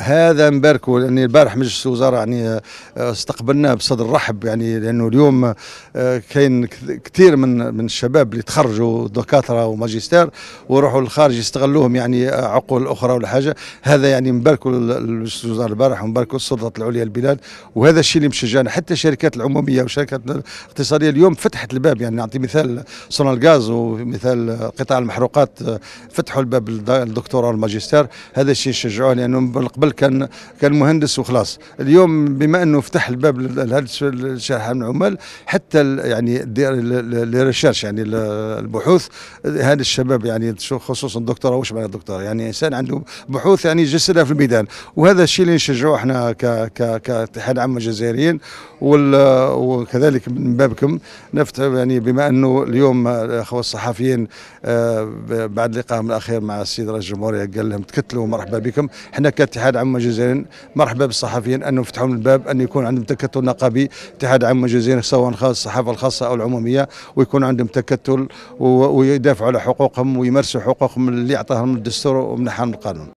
هذا نباركوا يعني البارح مجلس الوزراء يعني آه، استقبلناه بصدر رحب يعني لانه اليوم آه، كاين كثير من من الشباب اللي تخرجوا دكاتره وماجستير ويروحوا للخارج يستغلوهم يعني آه، عقول اخرى ولا حاجه هذا يعني نباركوا مجلس الوزراء البارح ونباركوا السلطات العليا للبلاد وهذا الشيء اللي مشجعنا حتى الشركات العموميه والشركات الاقتصاديه اليوم فتحت الباب يعني نعطي مثال صنع الغاز ومثال قطاع المحروقات فتحوا الباب للدكتوراه والماجستير هذا الشيء شجعوه لانه يعني قبل الاول كان كان مهندس وخلاص اليوم بما انه فتح الباب لهذا الشرحه من العمال حتى يعني لريشيرش يعني البحوث هذا الشباب يعني خصوصا الدكتوره واش معنى دكتوره يعني انسان عنده بحوث يعني جسدها في الميدان وهذا الشيء اللي نشجعه احنا ك ك كاتحاد عام الجزائريين وكذلك من بابكم نفتح يعني بما انه اليوم الاخوه الصحفيين آه، بعد لقائهم الاخير مع السيد رئيس الجمهوريه قال لهم تكتلوا مرحبا بكم احنا كاتحاد عام الجزائر مرحبا بالصحفيين انهم فتحوا من الباب ان يكون عندهم تكتل نقابي اتحاد عام الجزائر سواء خاص الصحافه الخاصه او العموميه ويكون عندهم تكتل ويدافعوا على حقوقهم ويمارسوا حقوقهم اللي اعطاهم الدستور ومنحهم القانون